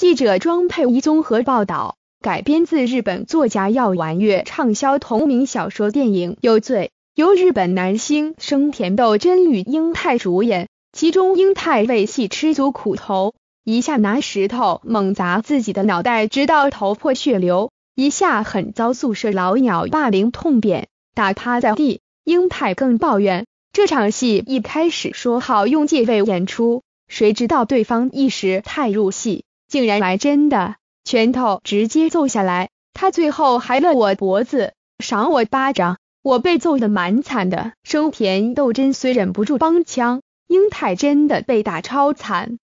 记者庄佩仪综合报道，改编自日本作家药丸月畅销同名小说电影《有罪》，由日本男星生田斗真与英太主演。其中，英太为戏吃足苦头，一下拿石头猛砸自己的脑袋，直到头破血流；一下狠遭宿舍老鸟霸凌痛扁，打趴在地。英太更抱怨，这场戏一开始说好用借位演出，谁知道对方一时太入戏。竟然来真的，拳头直接揍下来，他最后还勒我脖子，赏我巴掌，我被揍的蛮惨的。生田斗真虽忍不住帮腔，英太真的被打超惨，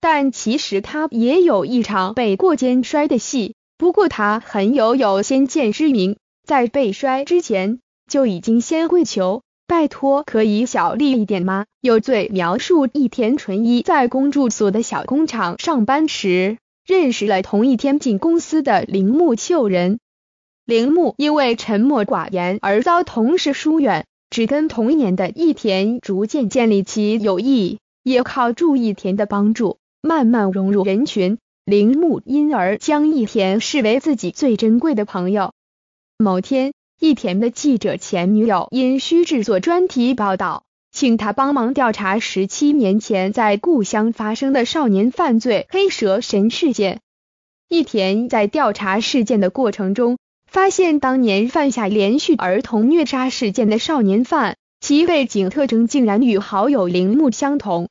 但其实他也有一场被过肩摔的戏，不过他很有有先见之明，在被摔之前就已经先跪求。拜托，可以小力一点吗？有罪。描述一田纯一在公住所的小工厂上班时，认识了同一天进公司的铃木秀人。铃木因为沉默寡言而遭同事疏远，只跟同一年的一田逐渐建立起友谊，也靠住一田的帮助慢慢融入人群。铃木因而将一田视为自己最珍贵的朋友。某天。益田的记者前女友因需制作专题报道，请他帮忙调查十七年前在故乡发生的少年犯罪“黑蛇神”事件。益田在调查事件的过程中，发现当年犯下连续儿童虐杀事件的少年犯，其背景特征竟然与好友铃木相同。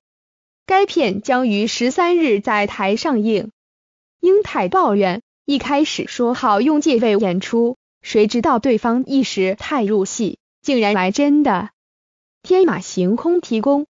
该片将于十三日在台上映。英泰抱怨，一开始说好用借位演出。谁知道对方一时太入戏，竟然来真的？天马行空提供。